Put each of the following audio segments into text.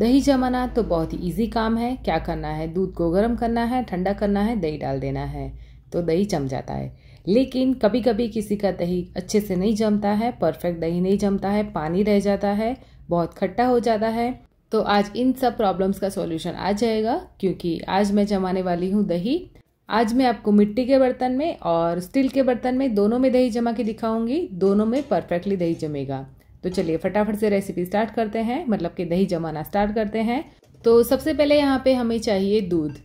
दही जमाना तो बहुत ही ईजी काम है क्या करना है दूध को गर्म करना है ठंडा करना है दही डाल देना है तो दही जम जाता है लेकिन कभी कभी किसी का दही अच्छे से नहीं जमता है परफेक्ट दही नहीं जमता है पानी रह जाता है बहुत खट्टा हो जाता है तो आज इन सब प्रॉब्लम्स का सॉल्यूशन आ जाएगा क्योंकि आज मैं जमाने वाली हूँ दही आज मैं आपको मिट्टी के बर्तन में और स्टील के बर्तन में दोनों में दही जमा के दिखाऊंगी दोनों में परफेक्टली दही जमेगा तो चलिए फटाफट से रेसिपी स्टार्ट करते हैं मतलब कि दही जमाना स्टार्ट करते हैं तो सबसे पहले यहाँ पे हमें चाहिए दूध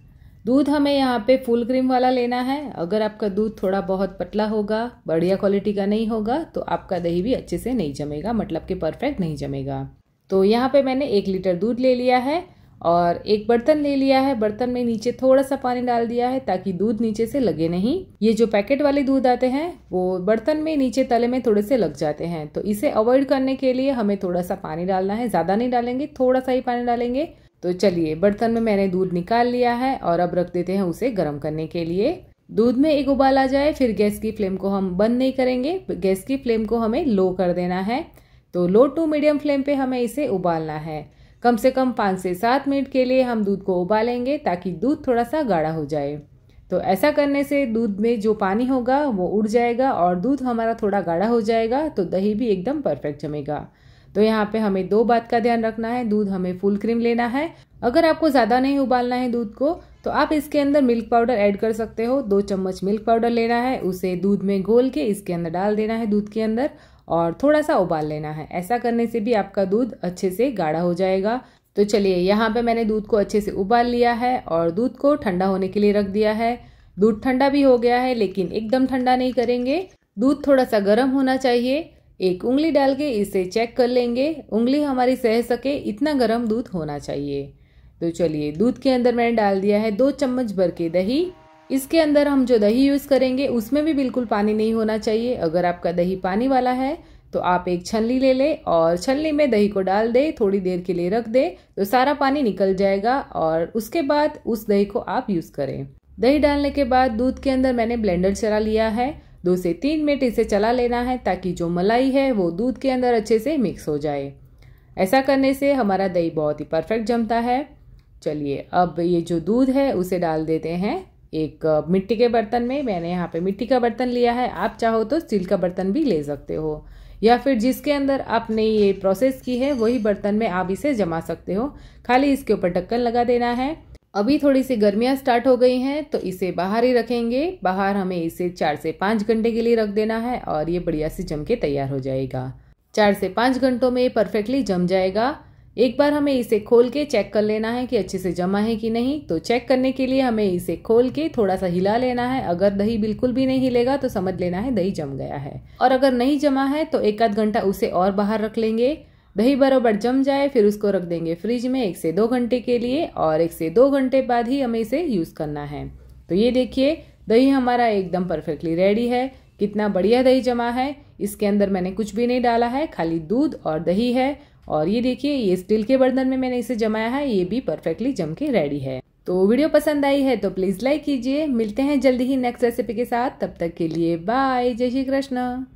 दूध हमें यहाँ पे फुल क्रीम वाला लेना है अगर आपका दूध थोड़ा बहुत पतला होगा बढ़िया क्वालिटी का नहीं होगा तो आपका दही भी अच्छे से नहीं जमेगा मतलब कि परफेक्ट नहीं जमेगा तो यहाँ पे मैंने एक लीटर दूध ले लिया है और एक बर्तन ले लिया है बर्तन में नीचे थोड़ा सा पानी डाल दिया है ताकि दूध नीचे से लगे नहीं ये जो पैकेट वाले दूध आते हैं वो बर्तन में नीचे तले में थोड़े से लग जाते हैं तो इसे अवॉइड करने के लिए हमें थोड़ा सा पानी डालना है ज़्यादा नहीं डालेंगे थोड़ा सा ही पानी डालेंगे तो चलिए बर्तन में मैंने दूध निकाल लिया है और अब रख देते हैं उसे गर्म करने के लिए दूध में एक उबाल आ जाए फिर गैस की फ्लेम को हम बंद नहीं करेंगे गैस की फ्लेम को हमें लो कर देना है तो लो टू मीडियम फ्लेम पे हमें इसे उबालना है कम से कम पाँच से सात मिनट के लिए हम दूध को उबालेंगे ताकि दूध थोड़ा सा गाढ़ा हो जाए तो ऐसा करने से दूध में जो पानी होगा वो उड़ जाएगा और दूध हमारा थोड़ा गाढ़ा हो जाएगा तो दही भी एकदम परफेक्ट जमेगा तो यहाँ पे हमें दो बात का ध्यान रखना है दूध हमें फुल क्रीम लेना है अगर आपको ज़्यादा नहीं उबालना है दूध को तो आप इसके अंदर मिल्क पाउडर ऐड कर सकते हो दो चम्मच मिल्क पाउडर लेना है उसे दूध में घोल के इसके अंदर डाल देना है दूध के अंदर और थोड़ा सा उबाल लेना है ऐसा करने से भी आपका दूध अच्छे से गाढ़ा हो जाएगा तो चलिए यहाँ पे मैंने दूध को अच्छे से उबाल लिया है और दूध को ठंडा होने के लिए रख दिया है दूध ठंडा भी हो गया है लेकिन एकदम ठंडा नहीं करेंगे दूध थोड़ा सा गर्म होना चाहिए एक उंगली डाल के इसे चेक कर लेंगे उंगली हमारी सह सके इतना गर्म दूध होना चाहिए तो चलिए दूध के अंदर मैंने डाल दिया है दो चम्मच भर के दही इसके अंदर हम जो दही यूज़ करेंगे उसमें भी बिल्कुल पानी नहीं होना चाहिए अगर आपका दही पानी वाला है तो आप एक छलनी ले लें और छलनी में दही को डाल दें थोड़ी देर के लिए रख दे तो सारा पानी निकल जाएगा और उसके बाद उस दही को आप यूज़ करें दही डालने के बाद दूध के अंदर मैंने ब्लेंडर चला लिया है दो से तीन मिनट इसे चला लेना है ताकि जो मलाई है वो दूध के अंदर अच्छे से मिक्स हो जाए ऐसा करने से हमारा दही बहुत ही परफेक्ट जमता है चलिए अब ये जो दूध है उसे डाल देते हैं एक मिट्टी के बर्तन में मैंने यहाँ पे मिट्टी का बर्तन लिया है आप चाहो तो स्टील का बर्तन भी ले सकते हो या फिर जिसके अंदर आपने ये प्रोसेस की है वही बर्तन में आप इसे जमा सकते हो खाली इसके ऊपर ढक्कन लगा देना है अभी थोड़ी सी गर्मियाँ स्टार्ट हो गई हैं तो इसे बाहर ही रखेंगे बाहर हमें इसे चार से पाँच घंटे के लिए रख देना है और ये बढ़िया से जम के तैयार हो जाएगा चार से पाँच घंटों में ये परफेक्टली जम जाएगा एक बार हमें इसे खोल के चेक कर लेना है कि अच्छे से जमा है कि नहीं तो चेक करने के लिए हमें इसे खोल के थोड़ा सा हिला लेना है अगर दही बिल्कुल भी नहीं हिलेगा तो समझ लेना है दही जम गया है और अगर नहीं जमा है तो एक आध घंटा उसे और बाहर रख लेंगे दही बराबर जम जाए फिर उसको रख देंगे फ्रिज में एक से दो घंटे के लिए और एक से दो घंटे बाद ही हमें इसे यूज़ करना है तो ये देखिए दही हमारा एकदम परफेक्टली रेडी है कितना बढ़िया दही जमा है इसके अंदर मैंने कुछ भी नहीं डाला है खाली दूध और दही है और ये देखिए ये स्टील के बर्तन में मैंने इसे जमाया है ये भी परफेक्टली जम के रेडी है तो वीडियो पसंद आई है तो प्लीज़ लाइक कीजिए मिलते हैं जल्दी ही नेक्स्ट रेसिपी के साथ तब तक के लिए बाय जय श्री कृष्ण